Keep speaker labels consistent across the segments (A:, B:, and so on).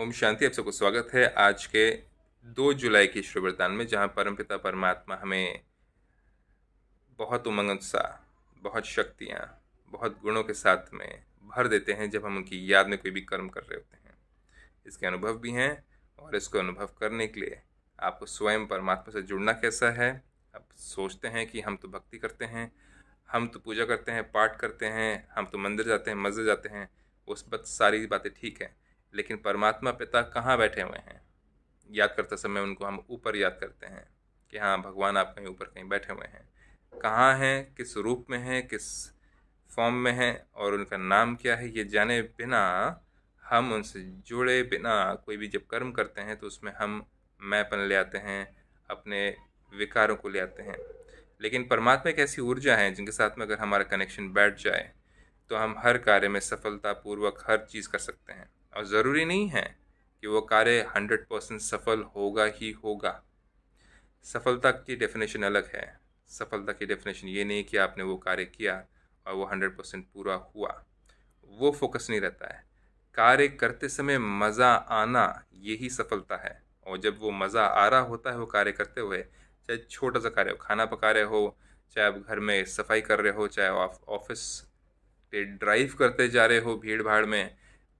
A: ओम शांति आप सबको स्वागत है आज के दो जुलाई के ईश्वर वरदान में जहाँ परमपिता परमात्मा हमें बहुत उमंग उत्साह बहुत शक्तियाँ बहुत गुणों के साथ में भर देते हैं जब हम उनकी याद में कोई भी कर्म कर रहे होते हैं इसके अनुभव भी हैं और इसको अनुभव करने के लिए आपको स्वयं परमात्मा से जुड़ना कैसा है आप सोचते हैं कि हम तो भक्ति करते हैं हम तो पूजा करते हैं पाठ करते हैं हम तो मंदिर जाते हैं मस्जिद जाते हैं उस बस सारी बातें ठीक हैं लेकिन परमात्मा पिता कहाँ बैठे हुए हैं याद करते समय उनको हम ऊपर याद करते हैं कि हाँ भगवान आप कहीं ऊपर कहीं बैठे हुए हैं कहाँ हैं किस रूप में हैं किस फॉर्म में हैं और उनका नाम क्या है ये जाने बिना हम उनसे जुड़े बिना कोई भी जब कर्म करते हैं तो उसमें हम मैंपन ले आते हैं अपने विकारों को ले आते हैं लेकिन परमात्मा एक ऐसी ऊर्जा है जिनके साथ में अगर हमारा कनेक्शन बैठ जाए तो हम हर कार्य में सफलतापूर्वक हर चीज़ कर सकते हैं और ज़रूरी नहीं है कि वो कार्य हंड्रेड परसेंट सफल होगा ही होगा सफलता की डेफिनेशन अलग है सफलता की डेफिनेशन ये नहीं कि आपने वो कार्य किया और वो हंड्रेड परसेंट पूरा हुआ वो फोकस नहीं रहता है कार्य करते समय मज़ा आना यही सफलता है और जब वो मज़ा आ रहा होता है वो कार्य करते हुए चाहे छोटा सा कार्य हो खाना पका रहे हो चाहे आप घर में सफाई कर रहे हो चाहे आप ऑफिस पे ड्राइव करते जा रहे हो भीड़ भाड़ में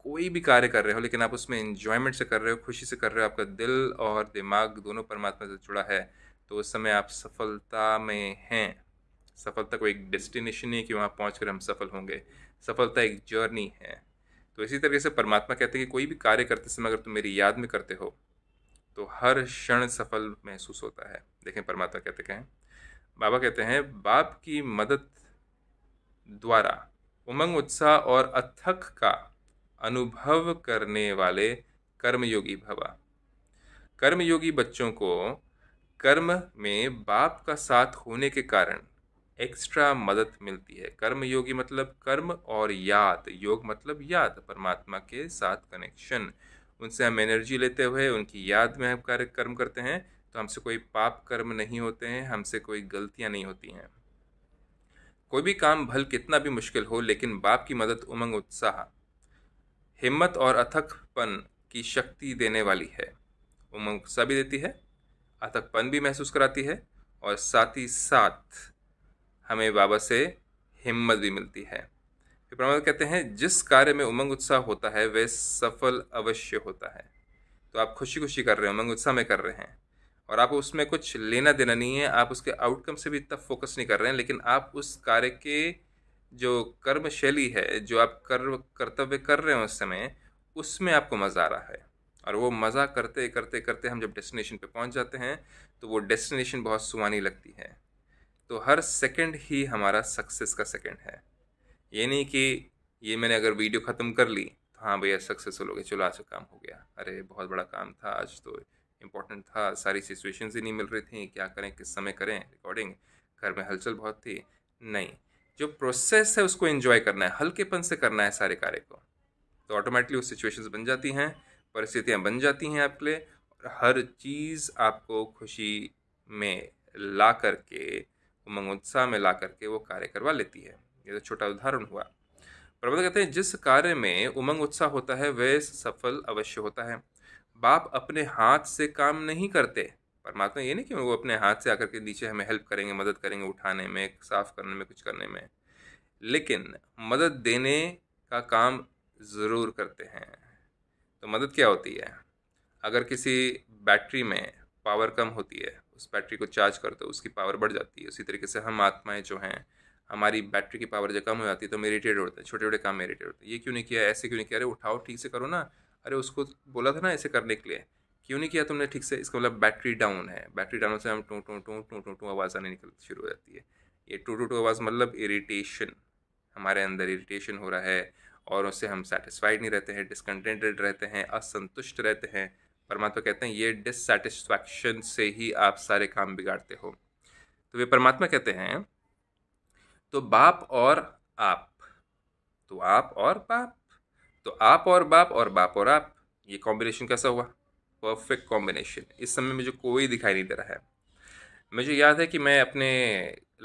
A: कोई भी कार्य कर रहे हो लेकिन आप उसमें इंजॉयमेंट से कर रहे हो खुशी से कर रहे हो आपका दिल और दिमाग दोनों परमात्मा से जुड़ा है तो उस समय आप सफलता में हैं सफलता कोई एक डेस्टिनेशन नहीं है कि वहाँ पहुँच हम सफल होंगे सफलता एक जर्नी है तो इसी तरीके से परमात्मा कहते हैं कि कोई भी कार्य करते समय अगर तुम मेरी याद में करते हो तो हर क्षण सफल महसूस होता है देखें परमात्मा कहते कहें बाबा कहते हैं बाप की मदद द्वारा उमंग उत्साह और अथक का अनुभव करने वाले कर्मयोगी भवा कर्मयोगी बच्चों को कर्म में बाप का साथ होने के कारण एक्स्ट्रा मदद मिलती है कर्मयोगी मतलब कर्म और याद योग मतलब याद परमात्मा के साथ कनेक्शन उनसे हम एनर्जी लेते हुए उनकी याद में हम कार्य कर्म करते हैं तो हमसे कोई पाप कर्म नहीं होते हैं हमसे कोई गलतियां नहीं होती हैं कोई भी काम भल कितना भी मुश्किल हो लेकिन बाप की मदद उमंग उत्साह हिम्मत और अथकपन की शक्ति देने वाली है उमंग सा भी देती है अथकपन भी महसूस कराती है और साथ ही साथ हमें बाबा से हिम्मत भी मिलती है फिर प्रमाद कहते हैं जिस कार्य में उमंग उत्साह होता है वह सफल अवश्य होता है तो आप खुशी खुशी कर रहे हैं उमंग उत्साह में कर रहे हैं और आप उसमें कुछ लेना देना नहीं है आप उसके आउटकम से भी इतना फोकस नहीं कर रहे हैं लेकिन आप उस कार्य के जो कर्म शैली है जो आप कर्म कर्तव्य कर रहे हो उस समय उसमें आपको मज़ा आ रहा है और वो मज़ा करते करते करते हम जब डेस्टिनेशन पे पहुंच जाते हैं तो वो डेस्टिनेशन बहुत सुहानी लगती है तो हर सेकंड ही हमारा सक्सेस का सेकंड है ये नहीं कि ये मैंने अगर वीडियो ख़त्म कर ली तो हाँ भैया सक्सेसफुल हो गया चलो आज का काम हो गया अरे बहुत बड़ा काम था आज तो इम्पोर्टेंट था सारी सिचुएशन ही नहीं मिल रही थी क्या करें किस समय करें रिकॉर्डिंग घर में हलचल बहुत थी नहीं जो प्रोसेस है उसको इंजॉय करना है हल्केपन से करना है सारे कार्य को तो ऑटोमेटिकली वो सिचुएशंस बन जाती हैं परिस्थितियाँ बन जाती हैं आपके लिए और हर चीज़ आपको खुशी में ला करके उमंग उत्साह में ला करके वो कार्य करवा लेती है ये तो छोटा उदाहरण हुआ प्रबंध कहते हैं जिस कार्य में उमंग उत्साह होता है वह सफल अवश्य होता है बाप अपने हाथ से काम नहीं करते परमात्मा ये नहीं कि वो अपने हाथ से आकर के नीचे हमें हेल्प करेंगे मदद करेंगे उठाने में साफ़ करने में कुछ करने में लेकिन मदद देने का काम ज़रूर करते हैं तो मदद क्या होती है अगर किसी बैटरी में पावर कम होती है उस बैटरी को चार्ज कर दो उसकी पावर बढ़ जाती है उसी तरीके से हम आत्माएं जो हैं हमारी बैटरी की पावर जब कम हो जाती है तो मेरीटेड होते हैं छोटे छोटे काम में होते हैं ये क्यों नहीं किया ऐसे क्यों नहीं किया अरे उठाओ ठीक से करो ना अरे उसको बोला था ना ऐसे करने के लिए क्यों नहीं किया तुमने ठीक से इसका मतलब बैटरी डाउन है बैटरी डाउन से हम टू टू टू टू टू टू आवाज़ आने निकल शुरू हो जाती है ये टू टू टू आवाज़ मतलब इरीटेशन हमारे अंदर इरीटेशन हो रहा है और उससे हम सेटिस्फाइड नहीं रहते हैं डिसकंटेंटेड रहते हैं असंतुष्ट रहते हैं परमात्मा कहते हैं ये डिससेटिस्फैक्शन से ही आप सारे काम बिगाड़ते हो तो वे परमात्मा कहते हैं तो बाप और आप तो आप और बाप तो आप और बाप और बाप और आप ये कॉम्बिनेशन कैसा हुआ परफेक्ट कॉम्बिनेशन इस समय मुझे कोई दिखाई नहीं दे रहा है मुझे याद है कि मैं अपने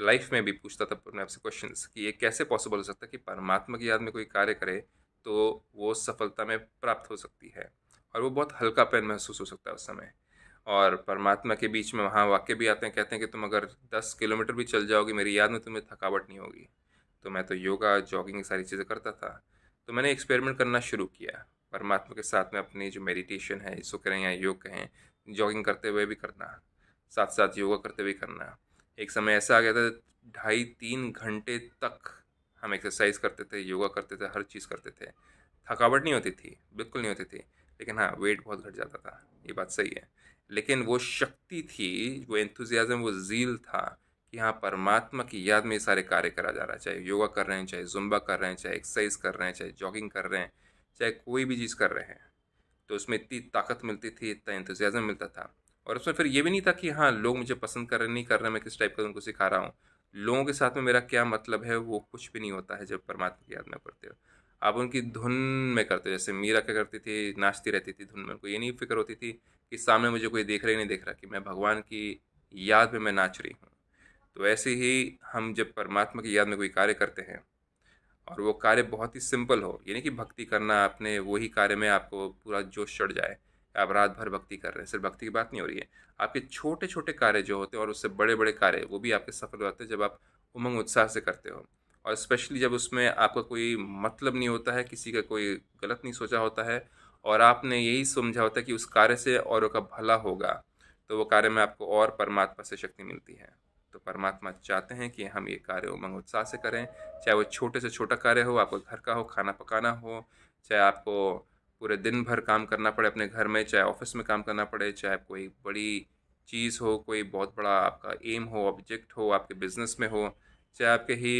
A: लाइफ में भी पूछता था अपने आपसे क्वेश्चन कि ये कैसे पॉसिबल हो सकता है कि परमात्मा की याद में कोई कार्य करे तो वो सफलता में प्राप्त हो सकती है और वो बहुत हल्का पेन महसूस हो सकता है उस समय और परमात्मा के बीच में वहाँ वाक्य भी आते हैं कहते हैं कि तुम अगर दस किलोमीटर भी चल जाओगे मेरी याद में तुम्हें थकावट नहीं होगी तो मैं तो योगा जॉगिंग सारी चीज़ें करता था तो मैंने एक्सपेरिमेंट करना शुरू किया परमात्मा के साथ में अपनी जो मेडिटेशन है इसको करें या योग कहें जॉगिंग करते हुए भी करना साथ साथ योगा करते हुए करना एक समय ऐसा आ गया था ढाई तीन घंटे तक हम एक्सरसाइज करते थे योगा करते थे हर चीज़ करते थे थकावट नहीं होती थी बिल्कुल नहीं होती थी लेकिन हाँ वेट बहुत घट जाता था ये बात सही है लेकिन वो शक्ति थी वो एंथुजियाज़म वो जील था कि हाँ परमात्मा की याद में ये सारे कार्य करा जा रहा है चाहे योगा कर रहे हैं चाहे जुम्बा कर रहे हैं चाहे एक्सरसाइज कर रहे हैं चाहे जॉगिंग कर रहे हैं चाहे कोई भी चीज़ कर रहे हैं तो उसमें इतनी ताकत मिलती थी इतना इंतजाजम मिलता था और उसमें फिर ये भी नहीं था कि हाँ लोग मुझे पसंद कर रहे नहीं कर रहे मैं किस टाइप का उनको सिखा रहा हूँ लोगों के साथ में मेरा क्या मतलब है वो कुछ भी नहीं होता है जब परमात्मा की याद में पढ़ते हो आप उनकी धुन में करते हो जैसे मीरा क्या करती थी नाचती रहती थी धुन में उनको ये नहीं फिक्र होती थी कि सामने मुझे कोई देख रहा ही नहीं देख रहा कि मैं भगवान की याद में मैं नाच रही हूँ तो ऐसे ही हम जब परमात्मा की याद में कोई कार्य करते हैं और वो कार्य बहुत ही सिंपल हो यानी कि भक्ति करना अपने वही कार्य में आपको पूरा जोश चढ़ जाए आप रात भर भक्ति कर रहे हैं सिर्फ भक्ति की बात नहीं हो रही है आपके छोटे छोटे कार्य जो होते हैं और उससे बड़े बड़े कार्य वो भी आपके सफल होते हैं जब आप उमंग उत्साह से करते हो और स्पेशली जब उसमें आपका कोई मतलब नहीं होता है किसी का कोई गलत नहीं सोचा होता है और आपने यही समझा होता है कि उस कार्य से औरों का भला होगा तो वो कार्य में आपको और परमात्मा से शक्ति मिलती है तो परमात्मा चाहते हैं कि हम ये कार्य उमंग उत्साह से करें चाहे वो छोटे से छोटा कार्य हो आपको घर का हो खाना पकाना हो चाहे आपको पूरे दिन भर काम करना पड़े अपने घर में चाहे ऑफिस में काम करना पड़े चाहे कोई बड़ी चीज़ हो कोई बहुत बड़ा आपका एम हो ऑब्जेक्ट हो आपके बिजनेस में हो चाहे आपके ही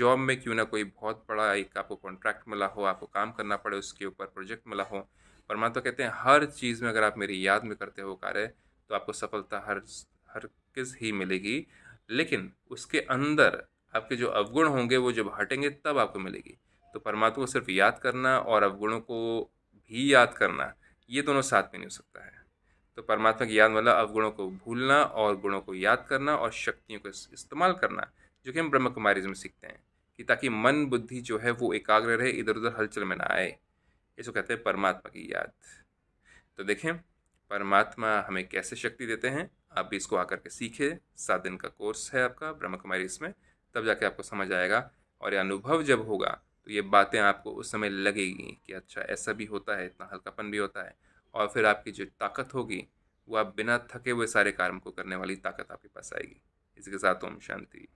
A: जॉब में क्यों ना कोई बहुत बड़ा एक आपको कॉन्ट्रैक्ट मिला हो आपको काम करना पड़े उसके ऊपर प्रोजेक्ट मिला हो परमात्मा कहते हैं हर चीज़ में अगर आप मेरी याद में करते हो कार्य तो आपको सफलता हर हर किस ही मिलेगी लेकिन उसके अंदर आपके जो अवगुण होंगे वो जब हटेंगे तब आपको मिलेगी तो परमात्मा को सिर्फ याद करना और अवगुणों को भी याद करना ये दोनों साथ में नहीं हो सकता है तो परमात्मा की याद मतलब अवगुणों को भूलना और गुणों को याद करना और शक्तियों को इस्तेमाल करना जो कि हम ब्रह्म कुमारी में सीखते हैं कि ताकि मन बुद्धि जो है वो एकाग्र रहे इधर उधर हलचल में ना आए इसको कहते हैं परमात्मा की याद तो देखें परमात्मा हमें कैसे शक्ति देते हैं आप भी इसको आकर के सीखे सात दिन का कोर्स है आपका ब्रह्म कुमारी इसमें तब जाके आपको समझ आएगा और ये अनुभव जब होगा तो ये बातें आपको उस समय लगेगी कि अच्छा ऐसा भी होता है इतना हल्कापन भी होता है और फिर आपकी जो ताकत होगी वो आप बिना थके हुए सारे काम को करने वाली ताकत आपके पास आएगी इसके साथ ओम शांति